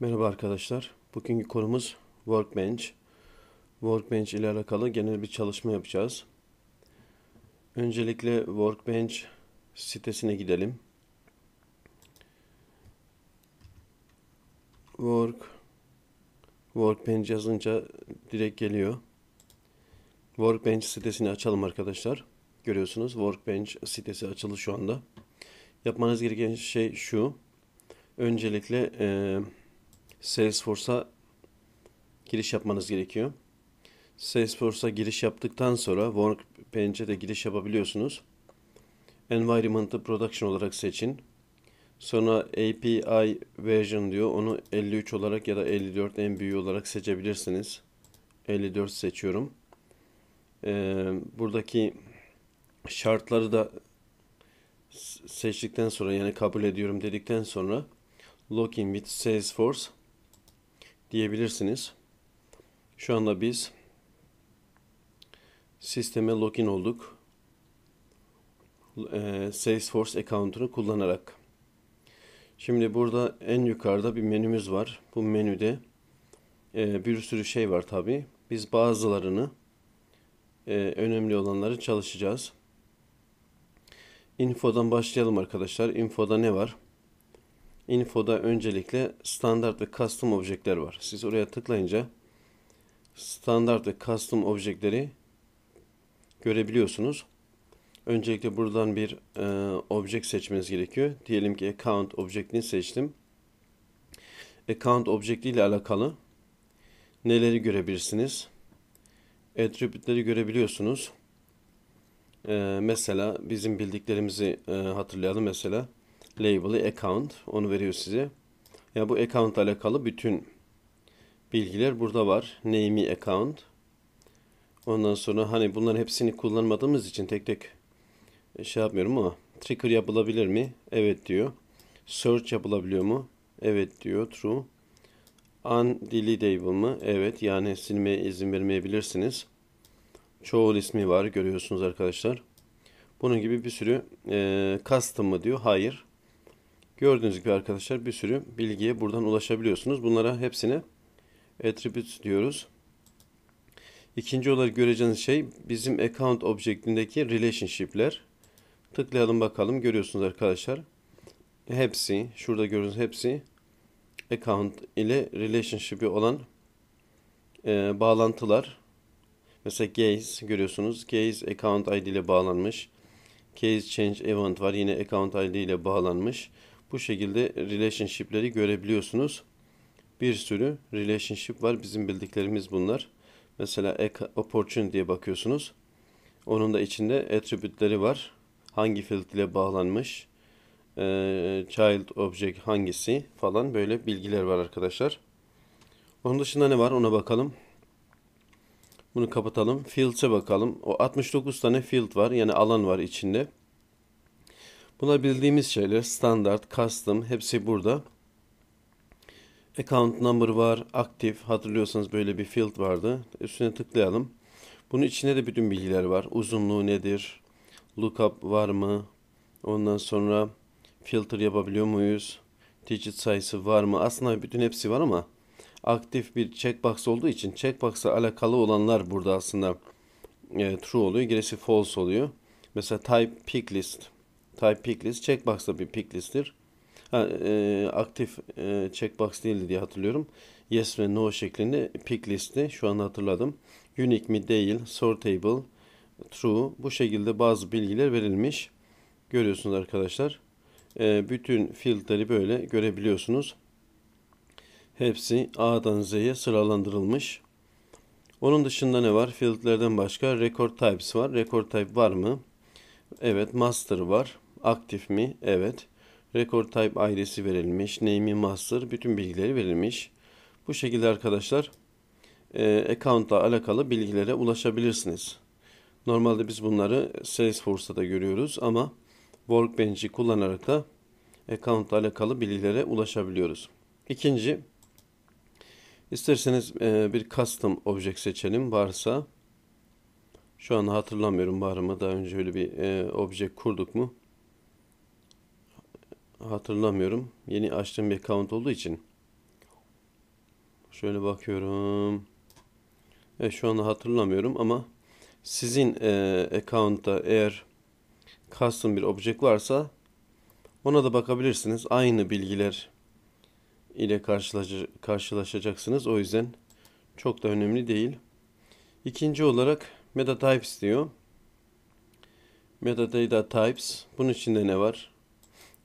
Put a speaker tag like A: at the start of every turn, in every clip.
A: Merhaba arkadaşlar. Bugünkü konumuz Workbench. Workbench ile alakalı genel bir çalışma yapacağız. Öncelikle Workbench sitesine gidelim. Work Workbench yazınca direkt geliyor. Workbench sitesini açalım arkadaşlar. Görüyorsunuz Workbench sitesi açılı şu anda. Yapmanız gereken şey şu. Öncelikle eee Salesforce'a giriş yapmanız gerekiyor. Salesforce'a giriş yaptıktan sonra Workbench'e de giriş yapabiliyorsunuz. Environment'ı Production olarak seçin. Sonra API version diyor. Onu 53 olarak ya da 54 en büyüğü olarak seçebilirsiniz. 54 seçiyorum. Ee, buradaki şartları da seçtikten sonra yani kabul ediyorum dedikten sonra Login with Salesforce diyebilirsiniz. Şu anda biz sisteme login olduk. Ee, Salesforce account'unu kullanarak. Şimdi burada en yukarıda bir menümüz var. Bu menüde e, bir sürü şey var tabi. Biz bazılarını e, önemli olanları çalışacağız. Info'dan başlayalım arkadaşlar. Info'da ne var? Info'da öncelikle standart ve custom objeler var. Siz oraya tıklayınca standart ve custom objeleri görebiliyorsunuz. Öncelikle buradan bir e, object seçmeniz gerekiyor. Diyelim ki account objectini seçtim. Account objekti ile alakalı neleri görebilirsiniz? Attribute'leri görebiliyorsunuz. E, mesela bizim bildiklerimizi e, hatırlayalım mesela label'ı account onu veriyor size. Yani bu account alakalı bütün bilgiler burada var. Name'i account. Ondan sonra hani bunların hepsini kullanmadığımız için tek tek e, şey yapmıyorum ama trigger yapılabilir mi? Evet diyor. Search yapılabiliyor mu? Evet diyor. True. Undeletable mı? Evet. Yani silmeye izin vermeyebilirsiniz. Çoğul ismi var. Görüyorsunuz arkadaşlar. Bunun gibi bir sürü e, custom mı diyor. Hayır. Gördüğünüz gibi arkadaşlar bir sürü bilgiye buradan ulaşabiliyorsunuz. Bunlara hepsine attribute diyoruz. İkinci olarak göreceğiniz şey bizim account objektindeki relationship'ler. Tıklayalım bakalım. Görüyorsunuz arkadaşlar. Hepsi, şurada gördüğünüz hepsi account ile relationship'i olan e, bağlantılar. Mesela Gaze görüyorsunuz. Gaze account ID ile bağlanmış. Case change event var. Yine account ID ile bağlanmış. Bu şekilde relationship'leri görebiliyorsunuz. Bir sürü relationship var. Bizim bildiklerimiz bunlar. Mesela opportunity diye bakıyorsunuz. Onun da içinde attribute'leri var. Hangi field ile bağlanmış, e, child object hangisi falan böyle bilgiler var arkadaşlar. Onun dışında ne var ona bakalım. Bunu kapatalım. Fields'e bakalım. O 69 tane field var. Yani alan var içinde. Buna bildiğimiz şeyler standart, custom hepsi burada. Account number var, aktif. Hatırlıyorsanız böyle bir field vardı. Üstüne tıklayalım. Bunun içinde de bütün bilgiler var. Uzunluğu nedir? Lookup var mı? Ondan sonra filter yapabiliyor muyuz? Digit sayısı var mı? Aslında bütün hepsi var ama aktif bir checkbox olduğu için checkbox'a alakalı olanlar burada aslında e, true oluyor. Gerisi false oluyor. Mesela type pick list type Picklist, list checkbox da bir pick Ha, e, aktif e, checkbox değildi diye hatırlıyorum. Yes ve no şeklinde picklisti şu an hatırladım. Unique mi değil, sortable, true bu şekilde bazı bilgiler verilmiş. Görüyorsunuz arkadaşlar. E, bütün fieldleri böyle görebiliyorsunuz. Hepsi A'dan Z'ye sıralandırılmış. Onun dışında ne var? Fieldlerden başka record types var. Record type var mı? Evet master var. Aktif mi? Evet. Record type ailesi verilmiş. Name'i master. Bütün bilgileri verilmiş. Bu şekilde arkadaşlar e, account'la alakalı bilgilere ulaşabilirsiniz. Normalde biz bunları Salesforce'da da görüyoruz ama Workbench'i kullanarak da account'la alakalı bilgilere ulaşabiliyoruz. İkinci, isterseniz e, bir custom object seçelim varsa. Şu an hatırlamıyorum var mı daha önce öyle bir e, object kurduk mu? hatırlamıyorum. Yeni açtığım bir account olduğu için. Şöyle bakıyorum. Evet şu anda hatırlamıyorum ama sizin e, account'ta eğer custom bir object varsa ona da bakabilirsiniz. Aynı bilgiler ile karşılaşacaksınız. O yüzden çok da önemli değil. İkinci olarak meta types diyor. Metadata types. Bunun içinde ne var?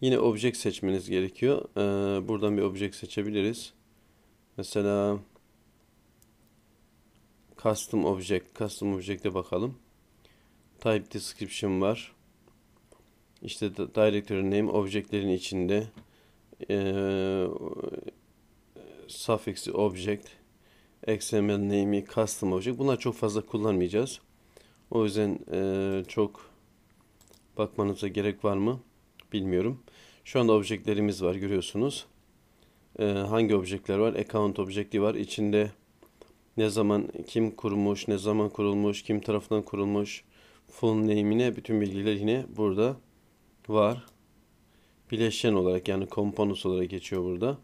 A: Yine object seçmeniz gerekiyor. Ee, buradan bir object seçebiliriz. Mesela custom object, custom object'e bakalım. Type description var. İşte directory name objectlerin içinde ee, suffix'i object, XML name'i custom object. Bunlar çok fazla kullanmayacağız. O yüzden e, çok bakmanıza gerek var mı? bilmiyorum. Şu anda objeklerimiz var görüyorsunuz. Ee, hangi objekler var? Account objekti var. İçinde ne zaman kim kurmuş, ne zaman kurulmuş, kim tarafından kurulmuş, full name'ine bütün bilgiler yine burada var. Bileşen olarak yani komponus olarak geçiyor burada.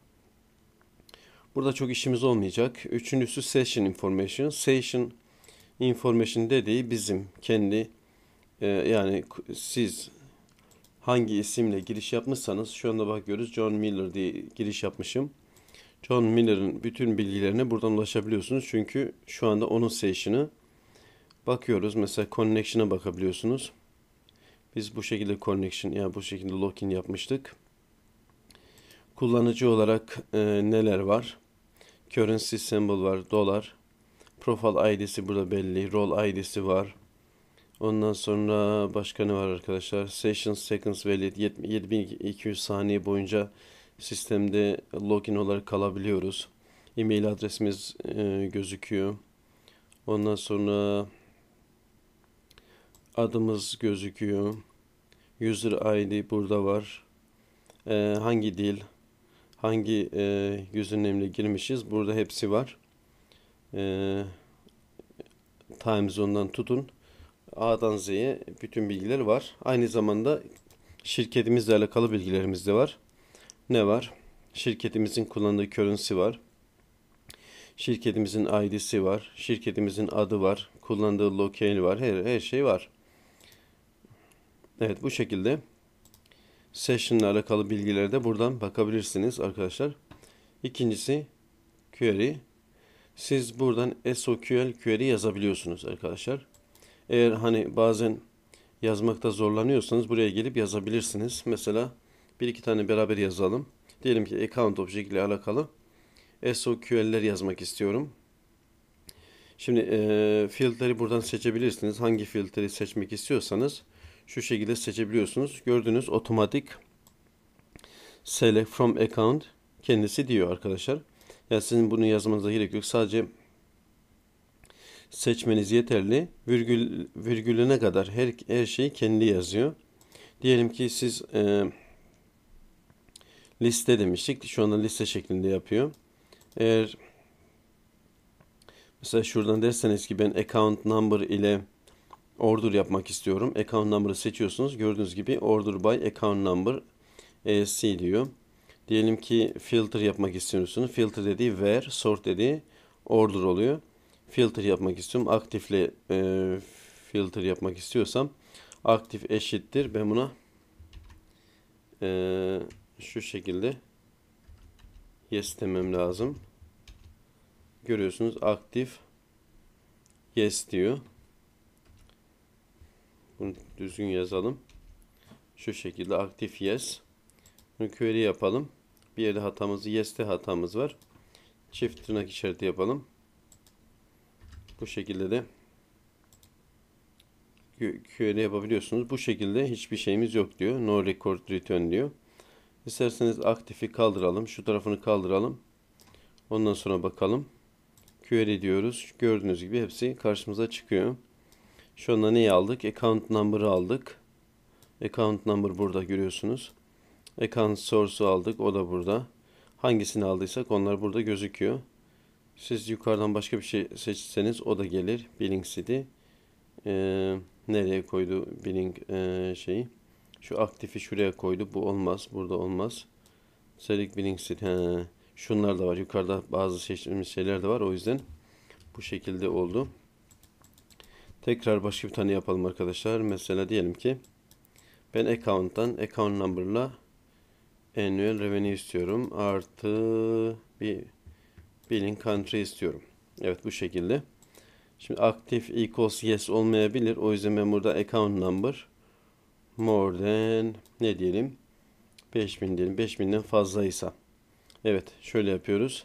A: Burada çok işimiz olmayacak. Üçüncüsü session information. Session information dediği bizim kendi e, yani siz hangi isimle giriş yapmışsanız şu anda bakıyoruz John Miller diye giriş yapmışım. John Miller'ın bütün bilgilerine buradan ulaşabiliyorsunuz. Çünkü şu anda onun session'ı bakıyoruz. Mesela connection'a bakabiliyorsunuz. Biz bu şekilde connection yani bu şekilde login yapmıştık. Kullanıcı olarak e, neler var? Currency symbol var, dolar. Profile ID'si burada belli, rol ID'si var. Ondan sonra başka ne var arkadaşlar? Sessions Seconds Valid 7200 saniye boyunca sistemde login olarak kalabiliyoruz. E-mail adresimiz e, gözüküyor. Ondan sonra adımız gözüküyor. User ID burada var. E, hangi dil, hangi e, username'le girmişiz burada hepsi var. E, time zone'dan tutun A'dan Z'ye bütün bilgiler var. Aynı zamanda şirketimizle alakalı bilgilerimiz de var. Ne var? Şirketimizin kullandığı currency var. Şirketimizin ID'si var. Şirketimizin adı var. Kullandığı locale var. Her, her şey var. Evet bu şekilde session alakalı bilgilere de buradan bakabilirsiniz arkadaşlar. İkincisi query. Siz buradan SQL query yazabiliyorsunuz arkadaşlar. Eğer hani bazen yazmakta zorlanıyorsanız buraya gelip yazabilirsiniz. Mesela bir iki tane beraber yazalım. Diyelim ki account object ile alakalı SOQL'ler yazmak istiyorum. Şimdi e, filtreleri buradan seçebilirsiniz. Hangi filtreyi seçmek istiyorsanız şu şekilde seçebiliyorsunuz. Gördüğünüz otomatik select from account kendisi diyor arkadaşlar. Yani sizin bunu yazmanıza gerek yok. Sadece seçmeniz yeterli. Virgül, virgülüne kadar her, her şeyi kendi yazıyor. Diyelim ki siz e, liste demiştik. Şu anda liste şeklinde yapıyor. Eğer mesela şuradan derseniz ki ben account number ile order yapmak istiyorum. Account number'ı seçiyorsunuz. Gördüğünüz gibi order by account number ESC diyor. Diyelim ki filter yapmak istiyorsunuz. Filter dediği where, sort dediği order oluyor filter yapmak istiyorum. Aktifle e, filter yapmak istiyorsam aktif eşittir. Ben buna e, şu şekilde yes demem lazım. Görüyorsunuz aktif yes diyor. Bunu düzgün yazalım. Şu şekilde aktif yes. Bunu query yapalım. Bir yerde hatamız yes'te hatamız var. Çift tırnak işareti yapalım. Bu şekilde de query yapabiliyorsunuz. Bu şekilde hiçbir şeyimiz yok diyor. No record return diyor. İsterseniz aktifi kaldıralım. Şu tarafını kaldıralım. Ondan sonra bakalım. Query diyoruz. Gördüğünüz gibi hepsi karşımıza çıkıyor. Şu anda neyi aldık? Account number'ı aldık. Account number burada görüyorsunuz. Account source'u aldık. O da burada. Hangisini aldıysak onlar burada gözüküyor. Siz yukarıdan başka bir şey seçseniz o da gelir. Billing City. Ee, nereye koydu Billing e, şeyi? Şu aktifi şuraya koydu. Bu olmaz. Burada olmaz. Select Billing City. He. Şunlar da var. Yukarıda bazı seçilmiş şeyler de var. O yüzden bu şekilde oldu. Tekrar başka bir tane yapalım arkadaşlar. Mesela diyelim ki ben account'tan account number'la annual revenue istiyorum. Artı bir Billing country istiyorum. Evet bu şekilde. Şimdi aktif equals yes olmayabilir. O yüzden ben burada account number more than ne diyelim 5000 diyelim. 5000'den fazlaysa. Evet şöyle yapıyoruz.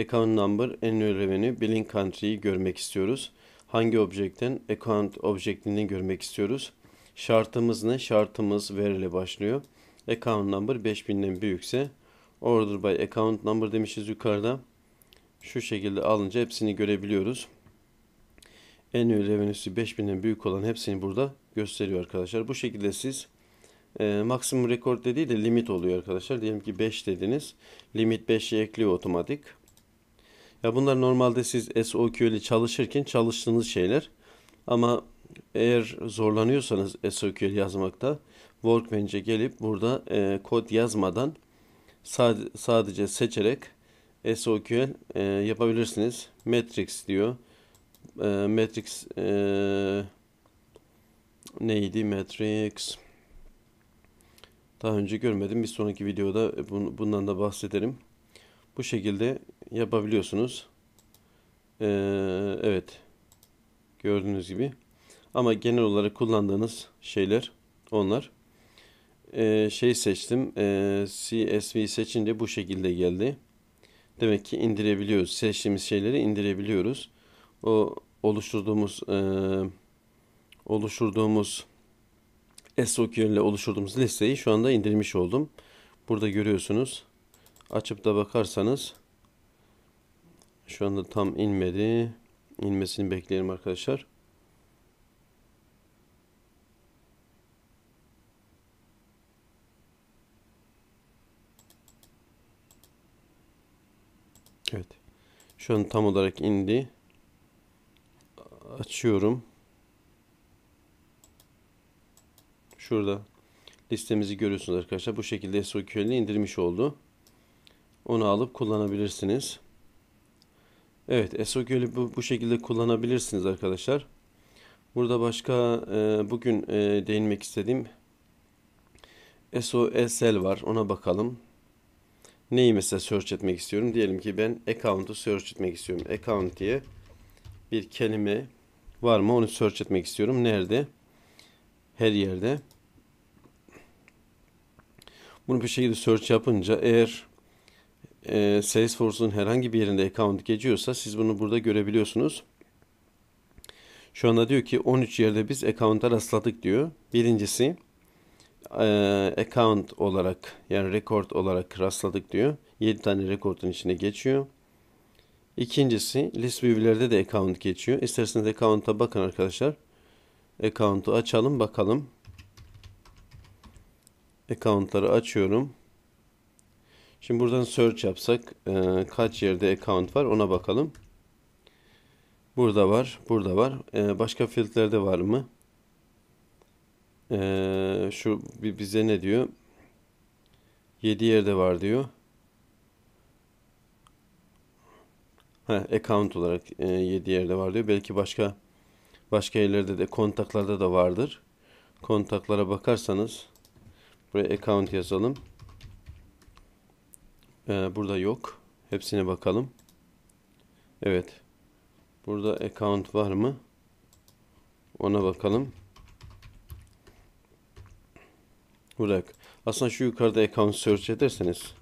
A: Account number annual revenue billing country'yi görmek istiyoruz. Hangi objekten? Account objektinden görmek istiyoruz. Şartımız ne? Şartımız verile başlıyor. Account number 5000'den büyükse order by account number demişiz yukarıda. Şu şekilde alınca hepsini görebiliyoruz. En ünlü revenüsü 5000'den büyük olan hepsini burada gösteriyor arkadaşlar. Bu şekilde siz e, maksimum rekor dediği de limit oluyor arkadaşlar. Diyelim ki 5 dediniz. Limit 5'i ekliyor otomatik. Ya bunlar normalde siz SOQ ile çalışırken çalıştığınız şeyler. Ama eğer zorlanıyorsanız SQL yazmakta Workbench'e gelip burada e, kod yazmadan sad sadece seçerek SQL e, yapabilirsiniz. Matrix diyor. E, matrix e, neydi? Matrix daha önce görmedim. Bir sonraki videoda bundan da bahsederim. Bu şekilde yapabiliyorsunuz. E, evet. Gördüğünüz gibi. Ama genel olarak kullandığınız şeyler onlar. E, şey seçtim. E, CSV seçince bu şekilde geldi. Demek ki indirebiliyoruz. Seçtiğimiz şeyleri indirebiliyoruz. O oluşturduğumuz e, oluşturduğumuz SOQ ile oluşturduğumuz listeyi şu anda indirmiş oldum. Burada görüyorsunuz. Açıp da bakarsanız şu anda tam inmedi. İnmesini bekleyelim arkadaşlar. Evet. Şu an tam olarak indi. Açıyorum. Şurada listemizi görüyorsunuz arkadaşlar. Bu şekilde SQL'i indirmiş oldu. Onu alıp kullanabilirsiniz. Evet SQL'i bu, bu şekilde kullanabilirsiniz arkadaşlar. Burada başka e, bugün e, değinmek istediğim SOSL var. Ona bakalım neyi mesela search etmek istiyorum? Diyelim ki ben account'u search etmek istiyorum. Account diye bir kelime var mı onu search etmek istiyorum. Nerede? Her yerde. Bunu bir şekilde search yapınca eğer e, Salesforce'un herhangi bir yerinde account geçiyorsa siz bunu burada görebiliyorsunuz. Şu anda diyor ki 13 yerde biz account'a rastladık diyor. Birincisi e, account olarak yani rekord olarak rastladık diyor. 7 tane rekordun içine geçiyor. İkincisi list view'lerde de account geçiyor. İsterseniz account'a bakın arkadaşlar. Account'u açalım bakalım. Account'ları açıyorum. Şimdi buradan search yapsak e, kaç yerde account var ona bakalım. Burada var, burada var. E, başka filtrelerde var mı? Ee, şu bize ne diyor? 7 yerde var diyor. Ha, account olarak e, 7 yerde var diyor. Belki başka başka yerlerde de kontaklarda da vardır. Kontaklara bakarsanız buraya account yazalım. Ee, burada yok. Hepsine bakalım. Evet. Burada account var mı? Ona bakalım. Burak. Aslında şu yukarıda account search ederseniz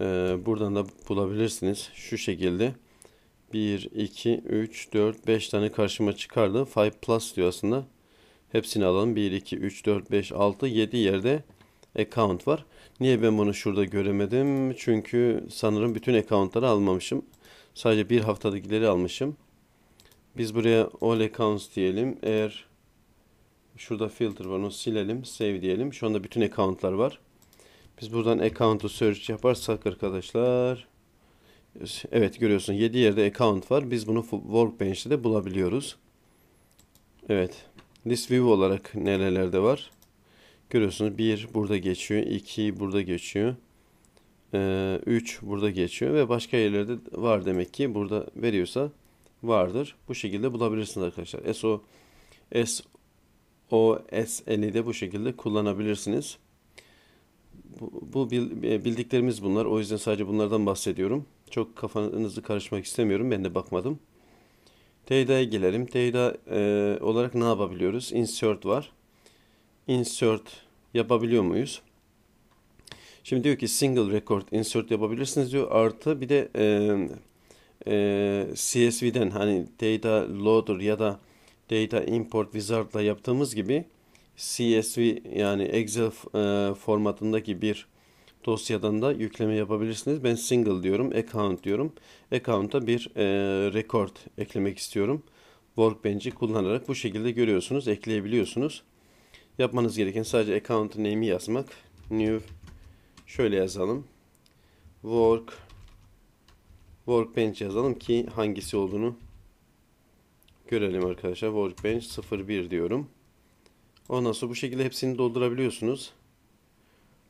A: e, buradan da bulabilirsiniz. Şu şekilde 1, 2, 3, 4, 5 tane karşıma çıkardı. 5 plus diyor aslında. Hepsini alalım. 1, 2, 3, 4, 5, 6, 7 yerde account var. Niye ben bunu şurada göremedim? Çünkü sanırım bütün accountları almamışım. Sadece bir haftadakileri almışım. Biz buraya all accounts diyelim. Eğer Şurada filter var onu silelim. Save diyelim. Şu anda bütün accountlar var. Biz buradan account'u search yaparsak arkadaşlar. Evet görüyorsun 7 yerde account var. Biz bunu Workbench'te de bulabiliyoruz. Evet. List view olarak nerelerde var? Görüyorsunuz 1 burada geçiyor. 2 burada geçiyor. 3 burada geçiyor ve başka yerlerde var demek ki burada veriyorsa vardır. Bu şekilde bulabilirsiniz arkadaşlar. SO S OSN'i de bu şekilde kullanabilirsiniz. Bu, bu e, bildiklerimiz bunlar. O yüzden sadece bunlardan bahsediyorum. Çok kafanızı karışmak istemiyorum. Ben de bakmadım. Teyda'ya gelelim. Teyda e, olarak ne yapabiliyoruz? Insert var. Insert yapabiliyor muyuz? Şimdi diyor ki single record insert yapabilirsiniz diyor. Artı bir de e, e, CSV'den hani data loader ya da data import wizard'la yaptığımız gibi CSV yani Excel e, formatındaki bir dosyadan da yükleme yapabilirsiniz. Ben single diyorum, account diyorum. Account'a bir e, record eklemek istiyorum. Workbench'i kullanarak bu şekilde görüyorsunuz, ekleyebiliyorsunuz. Yapmanız gereken sadece account name'i yazmak. New şöyle yazalım. Work Workbench yazalım ki hangisi olduğunu Görelim arkadaşlar. Workbench 01 diyorum. Ondan sonra bu şekilde hepsini doldurabiliyorsunuz.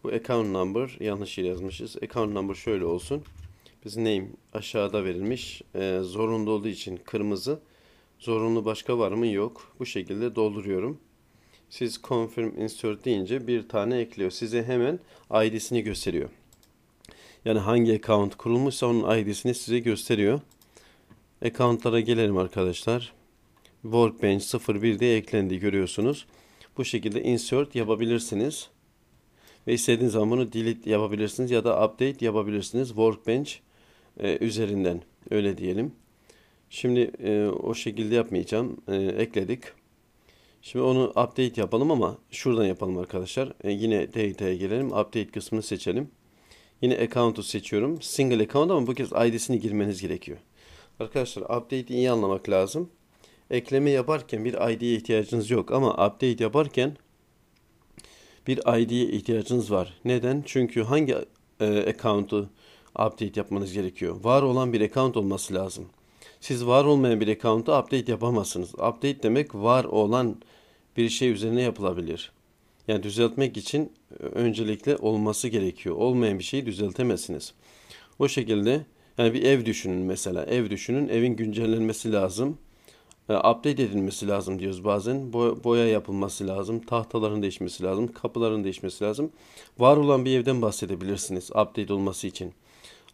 A: Bu account number yanlış yazmışız. Account number şöyle olsun. Biz name aşağıda verilmiş. Ee, zorunlu olduğu için kırmızı. Zorunlu başka var mı? Yok. Bu şekilde dolduruyorum. Siz confirm insert deyince bir tane ekliyor. Size hemen ID'sini gösteriyor. Yani hangi account kurulmuşsa onun ID'sini size gösteriyor. Account'lara gelelim arkadaşlar. Workbench 01 diye eklendi görüyorsunuz. Bu şekilde insert yapabilirsiniz. Ve istediğiniz zaman bunu delete yapabilirsiniz ya da update yapabilirsiniz Workbench e, üzerinden öyle diyelim. Şimdi e, o şekilde yapmayacağım. E, ekledik. Şimdi onu update yapalım ama şuradan yapalım arkadaşlar. E, yine data'ya gelelim. Update kısmını seçelim. Yine account'u seçiyorum. Single account ama bu kez ID'sini girmeniz gerekiyor. Arkadaşlar update'i iyi anlamak lazım ekleme yaparken bir ID'ye ihtiyacınız yok ama update yaparken bir ID'ye ihtiyacınız var. Neden? Çünkü hangi e, account'u update yapmanız gerekiyor? Var olan bir account olması lazım. Siz var olmayan bir account'u update yapamazsınız. Update demek var olan bir şey üzerine yapılabilir. Yani düzeltmek için öncelikle olması gerekiyor. Olmayan bir şeyi düzeltemezsiniz. O şekilde yani bir ev düşünün mesela. Ev düşünün. Evin güncellenmesi lazım. E, update edilmesi lazım diyoruz bazen. Boya yapılması lazım, tahtaların değişmesi lazım, kapıların değişmesi lazım. Var olan bir evden bahsedebilirsiniz update olması için.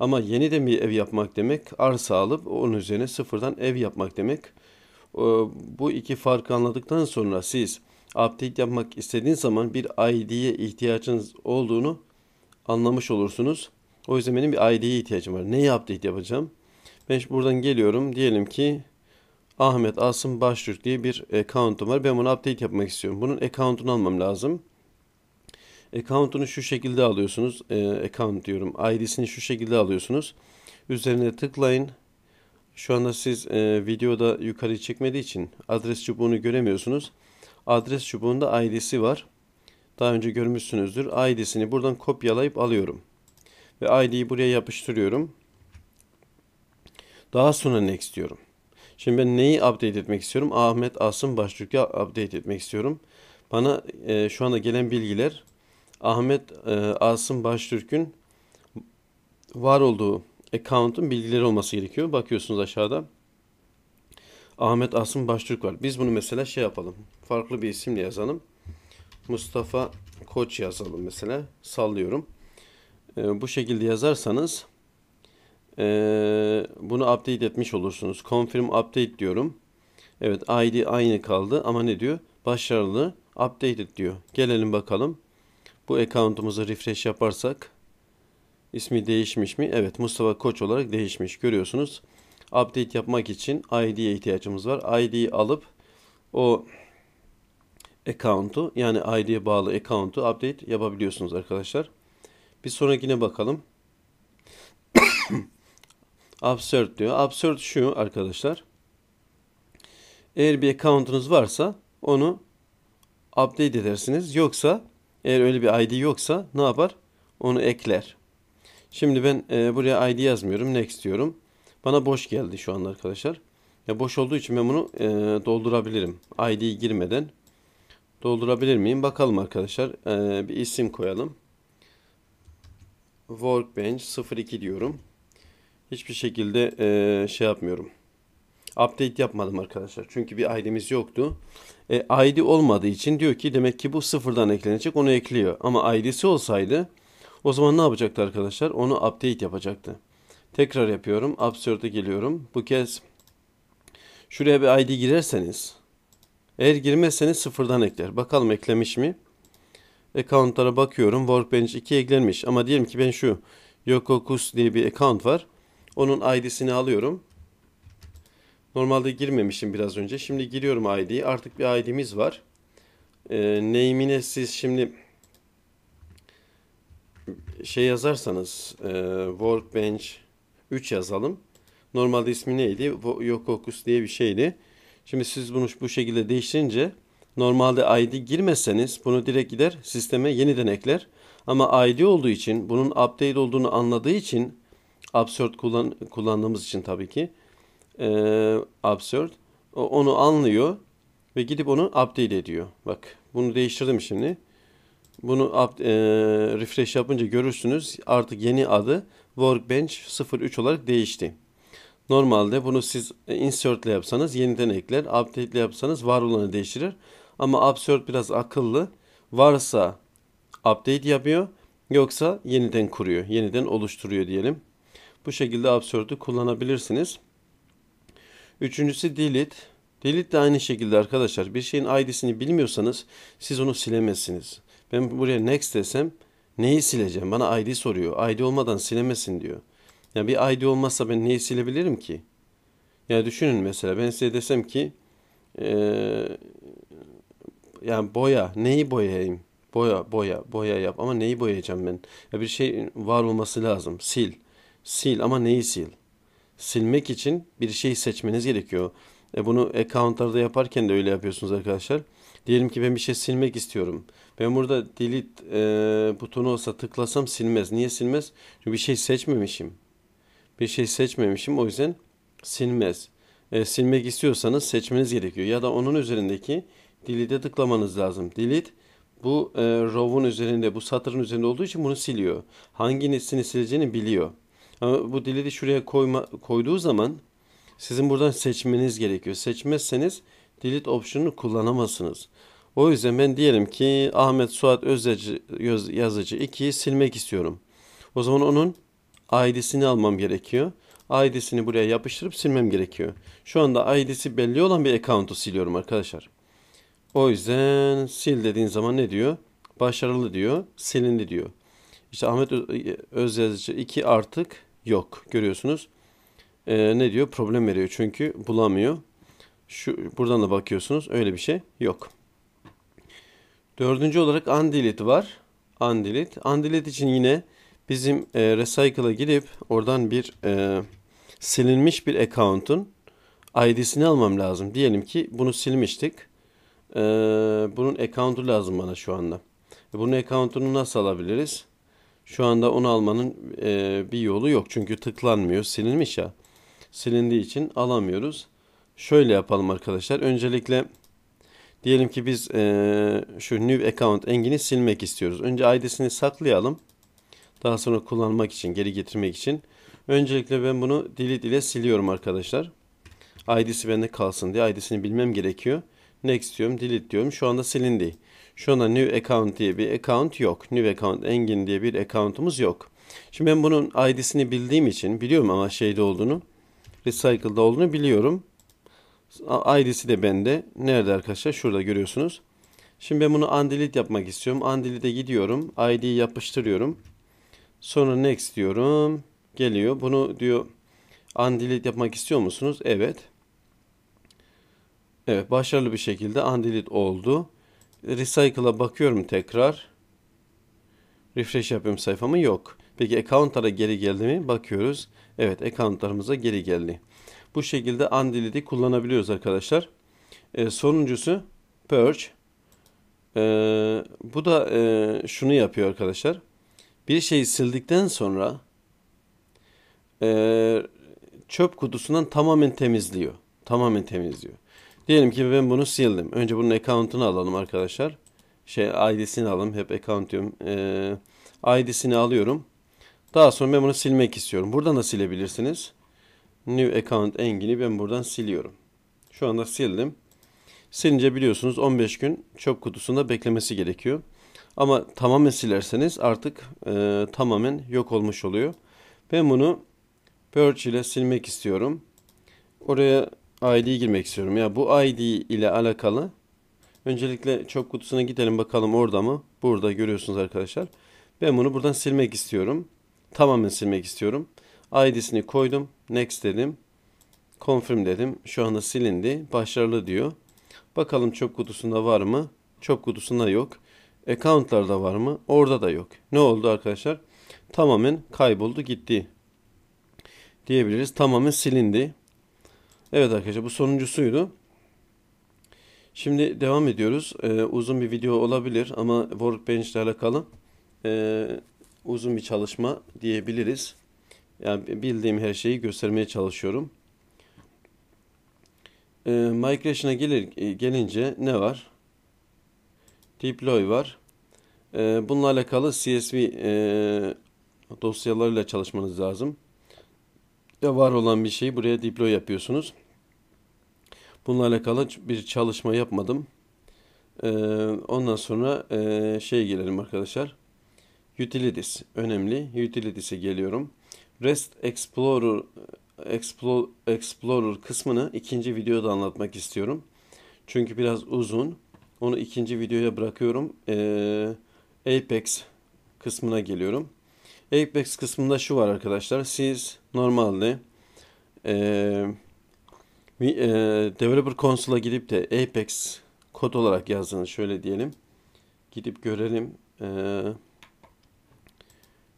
A: Ama yeni de bir ev yapmak demek arsa alıp onun üzerine sıfırdan ev yapmak demek. E, bu iki farkı anladıktan sonra siz update yapmak istediğiniz zaman bir ID'ye ihtiyacınız olduğunu anlamış olursunuz. O yüzden benim bir ID'ye ihtiyacım var. Neyi update yapacağım? Ben buradan geliyorum. Diyelim ki Ahmet Asım Baştürk diye bir account'um var. Ben bunu update yapmak istiyorum. Bunun account'unu almam lazım. Account'unu şu şekilde alıyorsunuz. E, account diyorum. ID'sini şu şekilde alıyorsunuz. Üzerine tıklayın. Şu anda siz e, videoda yukarı çekmediği için adres çubuğunu göremiyorsunuz. Adres çubuğunda ID'si var. Daha önce görmüşsünüzdür. ID'sini buradan kopyalayıp alıyorum. Ve ID'yi buraya yapıştırıyorum. Daha sonra next diyorum. Şimdi ben neyi update etmek istiyorum? Ahmet Asım Baştürk'ü update etmek istiyorum. Bana e, şu anda gelen bilgiler Ahmet e, Asım Baştürk'ün var olduğu account'un bilgileri olması gerekiyor. Bakıyorsunuz aşağıda. Ahmet Asım Baştürk var. Biz bunu mesela şey yapalım. Farklı bir isimle yazalım. Mustafa Koç yazalım mesela. Sallıyorum. E, bu şekilde yazarsanız ee, bunu update etmiş olursunuz. Confirm update diyorum. Evet ID aynı kaldı ama ne diyor? Başarılı updated diyor. Gelelim bakalım. Bu account'umuzu refresh yaparsak ismi değişmiş mi? Evet Mustafa Koç olarak değişmiş görüyorsunuz. Update yapmak için ID'ye ihtiyacımız var. ID'yi alıp o account'u yani ID'ye bağlı account'u update yapabiliyorsunuz arkadaşlar. Bir sonrakine bakalım absurd diyor. Absurd şu arkadaşlar. Eğer bir account'unuz varsa onu update edersiniz. Yoksa eğer öyle bir ID yoksa ne yapar? Onu ekler. Şimdi ben e, buraya ID yazmıyorum. Next diyorum. Bana boş geldi şu anda arkadaşlar. Ya boş olduğu için ben bunu e, doldurabilirim. ID girmeden doldurabilir miyim? Bakalım arkadaşlar. E, bir isim koyalım. Workbench 02 diyorum hiçbir şekilde e, şey yapmıyorum. Update yapmadım arkadaşlar. Çünkü bir ID'miz yoktu. E, ID olmadığı için diyor ki demek ki bu sıfırdan eklenecek onu ekliyor. Ama ID'si olsaydı o zaman ne yapacaktı arkadaşlar? Onu update yapacaktı. Tekrar yapıyorum. Absurd'a geliyorum. Bu kez şuraya bir ID girerseniz eğer girmezseniz sıfırdan ekler. Bakalım eklemiş mi? Account'lara bakıyorum. Workbench 2 eklenmiş. Ama diyelim ki ben şu Yokokus diye bir account var. Onun ID'sini alıyorum. Normalde girmemişim biraz önce. Şimdi giriyorum ID'yi. Artık bir ID'miz var. E, ee, name'ine siz şimdi şey yazarsanız e, Workbench 3 yazalım. Normalde ismi neydi? Yokokus diye bir şeydi. Şimdi siz bunu bu şekilde değiştirince normalde ID girmeseniz bunu direkt gider sisteme yeniden ekler. Ama ID olduğu için bunun update olduğunu anladığı için absürt kullan, kullandığımız için tabii ki e, absürt onu anlıyor ve gidip onu update ediyor. Bak bunu değiştirdim şimdi. Bunu up, e, refresh yapınca görürsünüz artık yeni adı Workbench 03 olarak değişti. Normalde bunu siz e, insert ile yapsanız yeniden ekler, update ile yapsanız var olanı değiştirir. Ama absurd biraz akıllı. Varsa update yapıyor, yoksa yeniden kuruyor, yeniden oluşturuyor diyelim. Bu şekilde absürdü kullanabilirsiniz. Üçüncüsü delete. Delete de aynı şekilde arkadaşlar. Bir şeyin ID'sini bilmiyorsanız siz onu silemezsiniz. Ben buraya next desem neyi sileceğim? Bana ID soruyor. ID olmadan silemesin diyor. Ya bir ID olmazsa ben neyi silebilirim ki? Ya düşünün mesela ben size desem ki ee, yani boya neyi boyayayım? Boya boya boya yap ama neyi boyayacağım ben? Ya bir şey var olması lazım. Sil. Sil ama neyi sil? Silmek için bir şey seçmeniz gerekiyor. E bunu accountlarda e, yaparken de öyle yapıyorsunuz arkadaşlar. Diyelim ki ben bir şey silmek istiyorum. Ben burada delete e, butonu olsa tıklasam silmez. Niye silmez? Çünkü bir şey seçmemişim. Bir şey seçmemişim o yüzden silmez. E, silmek istiyorsanız seçmeniz gerekiyor. Ya da onun üzerindeki delete'e tıklamanız lazım. Delete bu e, row'un üzerinde, bu satırın üzerinde olduğu için bunu siliyor. Hangisini sileceğini biliyor. Ama bu delili şuraya koyma, koyduğu zaman sizin buradan seçmeniz gerekiyor. Seçmezseniz delete option'u kullanamazsınız. O yüzden ben diyelim ki Ahmet Suat Özdeci yazıcı 2'yi silmek istiyorum. O zaman onun ID'sini almam gerekiyor. ID'sini buraya yapıştırıp silmem gerekiyor. Şu anda ID'si belli olan bir account'u siliyorum arkadaşlar. O yüzden sil dediğin zaman ne diyor? Başarılı diyor, silindi diyor. İşte Ahmet Özyazıcı 2 artık yok. Görüyorsunuz. Ee, ne diyor? Problem veriyor çünkü bulamıyor. Şu buradan da bakıyorsunuz. Öyle bir şey yok. Dördüncü olarak undelete var. Undelete. Undelete için yine bizim e, Recycle'a gidip oradan bir e, silinmiş bir account'un ID'sini almam lazım. Diyelim ki bunu silmiştik. E, bunun account'u lazım bana şu anda. E, bunun account'unu nasıl alabiliriz? Şu anda onu almanın e, bir yolu yok. Çünkü tıklanmıyor. Silinmiş ya. Silindiği için alamıyoruz. Şöyle yapalım arkadaşlar. Öncelikle diyelim ki biz e, şu new account engini silmek istiyoruz. Önce ID'sini saklayalım. Daha sonra kullanmak için, geri getirmek için. Öncelikle ben bunu delete ile siliyorum arkadaşlar. ID'si bende kalsın diye ID'sini bilmem gerekiyor. Next diyorum, delete diyorum. Şu anda silindi. Şu anda new account diye bir account yok. New account Engin diye bir account'umuz yok. Şimdi ben bunun ID'sini bildiğim için biliyorum ama şeyde olduğunu. Recycle'da olduğunu biliyorum. ID'si de bende. Nerede arkadaşlar? Şurada görüyorsunuz. Şimdi ben bunu undelete yapmak istiyorum. Undelete'e gidiyorum. ID'yi yapıştırıyorum. Sonra next diyorum. Geliyor. Bunu diyor undelete yapmak istiyor musunuz? Evet. Evet başarılı bir şekilde undelete oldu. Recycle'a bakıyorum tekrar. Refresh yapıyorum sayfamı yok. Peki accountlara geri geldi mi? Bakıyoruz. Evet accountlarımıza geri geldi. Bu şekilde undelete kullanabiliyoruz arkadaşlar. E, sonuncusu purge. E, bu da e, şunu yapıyor arkadaşlar. Bir şeyi sildikten sonra e, çöp kutusundan tamamen temizliyor. Tamamen temizliyor. Diyelim ki ben bunu sildim. Önce bunun account'unu alalım arkadaşlar. Şey ID'sini alalım. Hep account diyorum. Ee, ID'sini alıyorum. Daha sonra ben bunu silmek istiyorum. Buradan da silebilirsiniz. New account engini ben buradan siliyorum. Şu anda sildim. Silince biliyorsunuz 15 gün çöp kutusunda beklemesi gerekiyor. Ama tamamen silerseniz artık e, tamamen yok olmuş oluyor. Ben bunu Purge ile silmek istiyorum. Oraya ID'ye girmek istiyorum. Ya bu ID ile alakalı öncelikle çöp kutusuna gidelim bakalım orada mı? Burada görüyorsunuz arkadaşlar. Ben bunu buradan silmek istiyorum. Tamamen silmek istiyorum. ID'sini koydum. Next dedim. Confirm dedim. Şu anda silindi. Başarılı diyor. Bakalım çöp kutusunda var mı? Çöp kutusunda yok. Account'larda var mı? Orada da yok. Ne oldu arkadaşlar? Tamamen kayboldu gitti. Diyebiliriz. Tamamen silindi. Evet arkadaşlar bu sonuncusuydu. Şimdi devam ediyoruz. Ee, uzun bir video olabilir ama Workbench ile alakalı e, ee, uzun bir çalışma diyebiliriz. Yani bildiğim her şeyi göstermeye çalışıyorum. E, migration'a gelir, e, gelince ne var? Deploy var. E, ee, bununla alakalı CSV e, dosyalarıyla çalışmanız lazım var olan bir şeyi buraya diplo yapıyorsunuz. Bununla alakalı bir çalışma yapmadım. Ee, ondan sonra şey gelelim arkadaşlar. Utilities önemli. Utilities'e geliyorum. REST Explorer Explo, Explorer kısmını ikinci videoda anlatmak istiyorum. Çünkü biraz uzun. Onu ikinci videoya bırakıyorum. Ee, Apex kısmına geliyorum. Apex kısmında şu var arkadaşlar. Siz normalde e, e, Developer Console'a gidip de Apex kod olarak yazdığınız şöyle diyelim. Gidip görelim. E,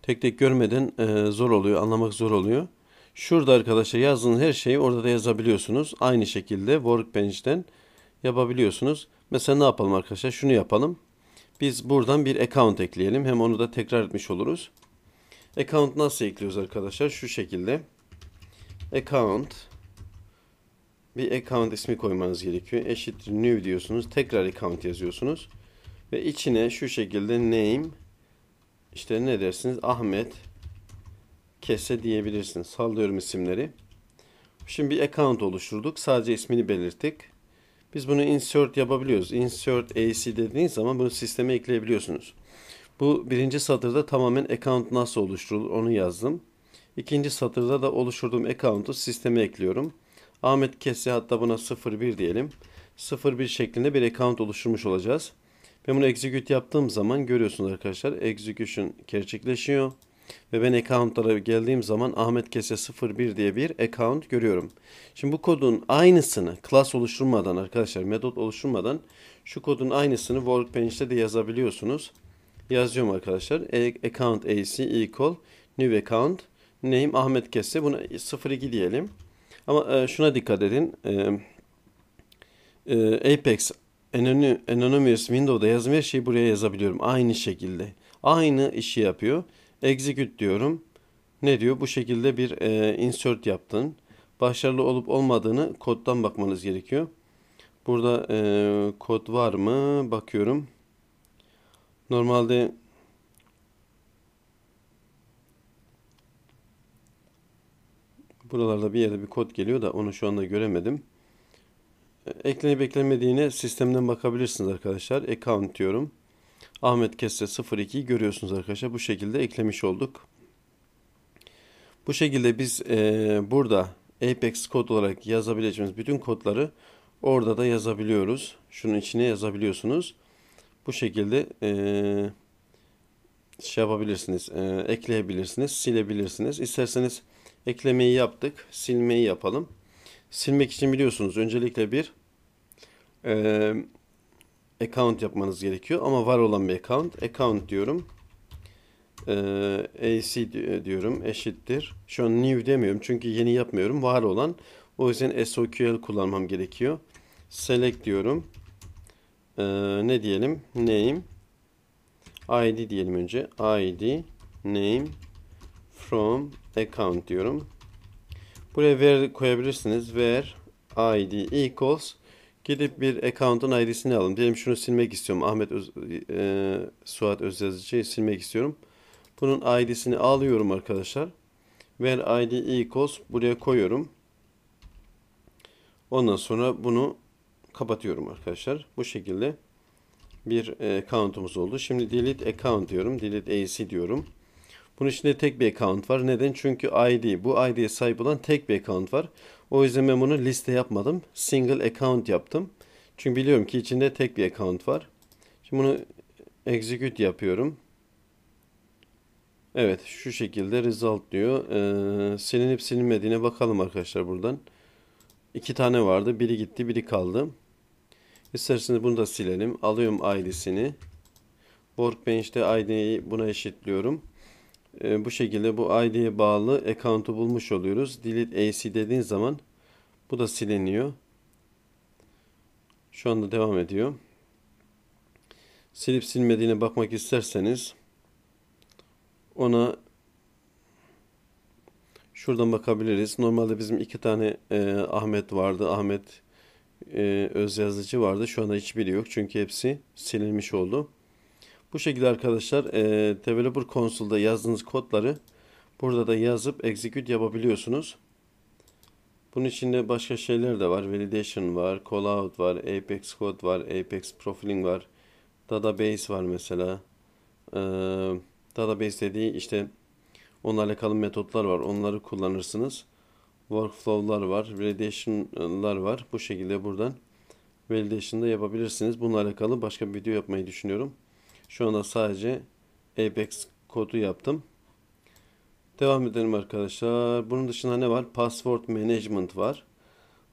A: tek tek görmeden e, zor oluyor. Anlamak zor oluyor. Şurada arkadaşlar yazdığınız her şeyi orada da yazabiliyorsunuz. Aynı şekilde Workbench'ten yapabiliyorsunuz. Mesela ne yapalım arkadaşlar? Şunu yapalım. Biz buradan bir account ekleyelim. Hem onu da tekrar etmiş oluruz. Account nasıl ekliyoruz arkadaşlar? Şu şekilde. Account bir account ismi koymanız gerekiyor. Eşittir new diyorsunuz. Tekrar account yazıyorsunuz. Ve içine şu şekilde name işte ne dersiniz? Ahmet kese diyebilirsiniz. Sallıyorum isimleri. Şimdi bir account oluşturduk. Sadece ismini belirttik. Biz bunu insert yapabiliyoruz. Insert AC dediğiniz zaman bunu sisteme ekleyebiliyorsunuz. Bu birinci satırda tamamen account nasıl oluşturulur onu yazdım. İkinci satırda da oluşturduğum account'u sisteme ekliyorum. Ahmet Kese hatta buna 01 diyelim. 01 şeklinde bir account oluşturmuş olacağız. Ben bunu execute yaptığım zaman görüyorsunuz arkadaşlar execution gerçekleşiyor. Ve ben accountlara geldiğim zaman Ahmet Kese 01 diye bir account görüyorum. Şimdi bu kodun aynısını class oluşturmadan arkadaşlar metot oluşturmadan şu kodun aynısını Workbench'te de yazabiliyorsunuz yazıyorum arkadaşlar. E account AC equal new account name Ahmet Kese. Buna 02 diyelim. Ama e, şuna dikkat edin. E, e, Apex Anonymous Window'da yazdığım her şeyi buraya yazabiliyorum. Aynı şekilde. Aynı işi yapıyor. Execute diyorum. Ne diyor? Bu şekilde bir e, insert yaptın. Başarılı olup olmadığını koddan bakmanız gerekiyor. Burada e, kod var mı? Bakıyorum. Normalde buralarda bir yerde bir kod geliyor da onu şu anda göremedim. Eklenip eklenmediğine sistemden bakabilirsiniz arkadaşlar. Account diyorum. Ahmet Kesse 02 görüyorsunuz arkadaşlar. Bu şekilde eklemiş olduk. Bu şekilde biz e, burada Apex kod olarak yazabileceğimiz bütün kodları orada da yazabiliyoruz. Şunun içine yazabiliyorsunuz bu şekilde e, şey yapabilirsiniz. E, ekleyebilirsiniz, silebilirsiniz. İsterseniz eklemeyi yaptık, silmeyi yapalım. Silmek için biliyorsunuz öncelikle bir e, account yapmanız gerekiyor. Ama var olan bir account. Account diyorum. E, AC diyorum eşittir. Şu an new demiyorum çünkü yeni yapmıyorum. Var olan. O yüzden SOQL kullanmam gerekiyor. Select diyorum e, ne diyelim? Name ID diyelim önce. ID name from account diyorum. Buraya where koyabilirsiniz. Where ID equals gidip bir account'un ID'sini alalım. Diyelim şunu silmek istiyorum. Ahmet Öz, e, Suat Özyazıcı'yı silmek istiyorum. Bunun ID'sini alıyorum arkadaşlar. Where ID equals buraya koyuyorum. Ondan sonra bunu kapatıyorum arkadaşlar. Bu şekilde bir e, account'umuz oldu. Şimdi delete account diyorum. Delete AC diyorum. Bunun içinde tek bir account var. Neden? Çünkü ID. Bu ID'ye sahip olan tek bir account var. O yüzden ben bunu liste yapmadım. Single account yaptım. Çünkü biliyorum ki içinde tek bir account var. Şimdi bunu execute yapıyorum. Evet şu şekilde result diyor. Ee, silinip silinmediğine bakalım arkadaşlar buradan. İki tane vardı. Biri gitti biri kaldı. İsterseniz bunu da silelim. Alıyorum ID'sini. Workbench'te ID'yi buna eşitliyorum. E, bu şekilde bu ID'ye bağlı account'u bulmuş oluyoruz. Delete AC dediğin zaman bu da siliniyor. Şu anda devam ediyor. Silip silmediğine bakmak isterseniz ona şuradan bakabiliriz. Normalde bizim iki tane e, Ahmet vardı. Ahmet e, öz yazıcı vardı. Şu anda hiçbiri yok çünkü hepsi silinmiş oldu. Bu şekilde arkadaşlar e, Developer Console'da yazdığınız kodları burada da yazıp execute yapabiliyorsunuz. Bunun içinde başka şeyler de var. Validation var, callout var, Apex Code var, Apex Profiling var. Database var mesela. Ee, database dediği işte onlarla kalın metotlar var. Onları kullanırsınız workflow'lar var, validation'lar var. Bu şekilde buradan validation'da yapabilirsiniz. Bununla alakalı başka bir video yapmayı düşünüyorum. Şu anda sadece Apex kodu yaptım. Devam edelim arkadaşlar. Bunun dışında ne var? Password Management var.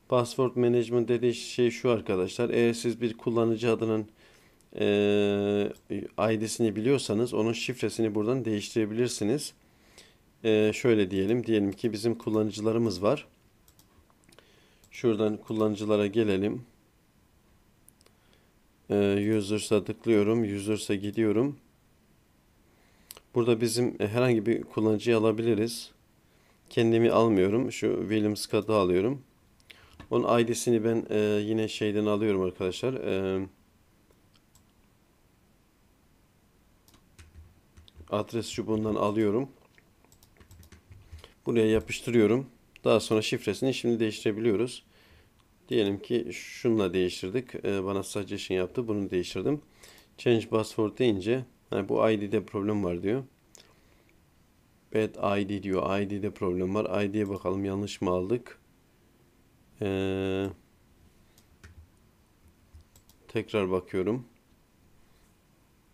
A: Password Management dediği şey şu arkadaşlar. Eğer siz bir kullanıcı adının e, ID'sini biliyorsanız onun şifresini buradan değiştirebilirsiniz e, şöyle diyelim. Diyelim ki bizim kullanıcılarımız var. Şuradan kullanıcılara gelelim. E, users'a tıklıyorum. Users'a gidiyorum. Burada bizim e, herhangi bir kullanıcıyı alabiliriz. Kendimi almıyorum. Şu Williams Scott'ı alıyorum. Onun ID'sini ben e, yine şeyden alıyorum arkadaşlar. E, adres çubuğundan alıyorum. Buraya yapıştırıyorum. Daha sonra şifresini şimdi değiştirebiliyoruz. Diyelim ki şunla değiştirdik. Ee, bana suggestion yaptı. Bunu değiştirdim. Change password deyince yani bu ID'de problem var diyor. Bad ID diyor. ID'de problem var. ID'ye bakalım yanlış mı aldık? Ee, tekrar bakıyorum.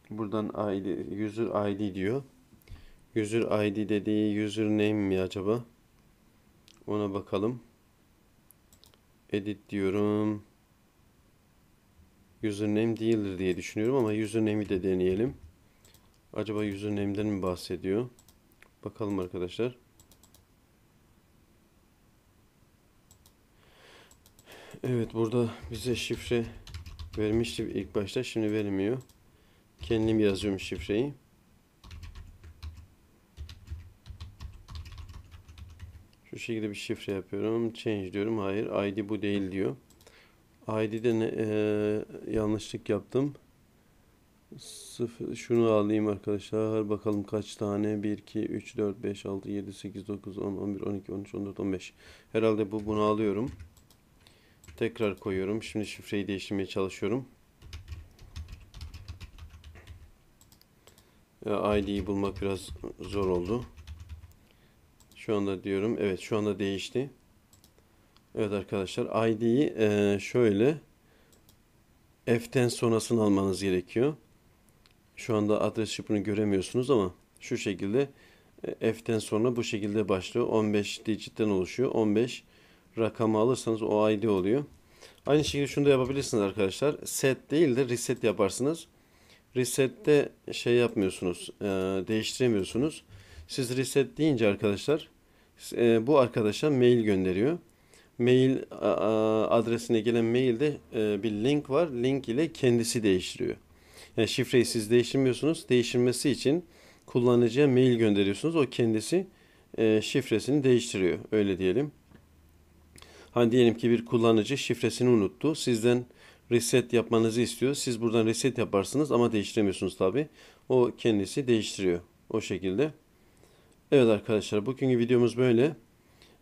A: Buradan ID, user ID diyor. User ID dediği username mi acaba? Ona bakalım. Edit diyorum. Username değildir diye düşünüyorum ama username'i de deneyelim. Acaba username'den mi bahsediyor? Bakalım arkadaşlar. Evet burada bize şifre vermişti ilk başta şimdi vermiyor. Kendim yazıyorum şifreyi. şekilde bir şifre yapıyorum. Change diyorum. Hayır ID bu değil diyor. ID'de ne, e, yanlışlık yaptım. Sıfır, şunu alayım arkadaşlar. Bakalım kaç tane? 1, 2, 3, 4, 5, 6, 7, 8, 9, 10, 11, 12, 13, 14, 15. Herhalde bu bunu alıyorum. Tekrar koyuyorum. Şimdi şifreyi değiştirmeye çalışıyorum. E, ID'yi bulmak biraz zor oldu. Şu anda diyorum. Evet şu anda değişti. Evet arkadaşlar ID'yi e, şöyle F'ten sonrasını almanız gerekiyor. Şu anda adres şifrini göremiyorsunuz ama şu şekilde e, F'ten sonra bu şekilde başlıyor. 15 digitten oluşuyor. 15 rakamı alırsanız o ID oluyor. Aynı şekilde şunu da yapabilirsiniz arkadaşlar. Set değil de reset yaparsınız. Reset'te şey yapmıyorsunuz. E, değiştiremiyorsunuz. Siz reset deyince arkadaşlar e, bu arkadaşa mail gönderiyor. Mail adresine gelen mailde e, bir link var. Link ile kendisi değiştiriyor. Yani şifreyi siz değiştirmiyorsunuz. Değiştirmesi için kullanıcıya mail gönderiyorsunuz. O kendisi e, şifresini değiştiriyor. Öyle diyelim. Hani diyelim ki bir kullanıcı şifresini unuttu. Sizden reset yapmanızı istiyor. Siz buradan reset yaparsınız ama değiştiremiyorsunuz tabi. O kendisi değiştiriyor. O şekilde. Evet arkadaşlar bugünkü videomuz böyle.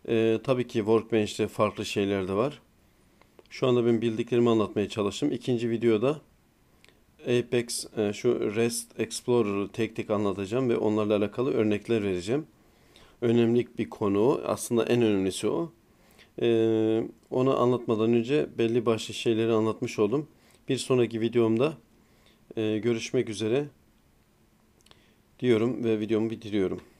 A: Ee, tabii ki Workbench'te farklı şeyler de var. Şu anda ben bildiklerimi anlatmaya çalıştım. İkinci videoda Apex e, şu REST Explorer'ı tek tek anlatacağım ve onlarla alakalı örnekler vereceğim. Önemli bir konu Aslında en önemlisi o. Ee, onu anlatmadan önce belli başlı şeyleri anlatmış oldum. Bir sonraki videomda e, görüşmek üzere diyorum ve videomu bitiriyorum.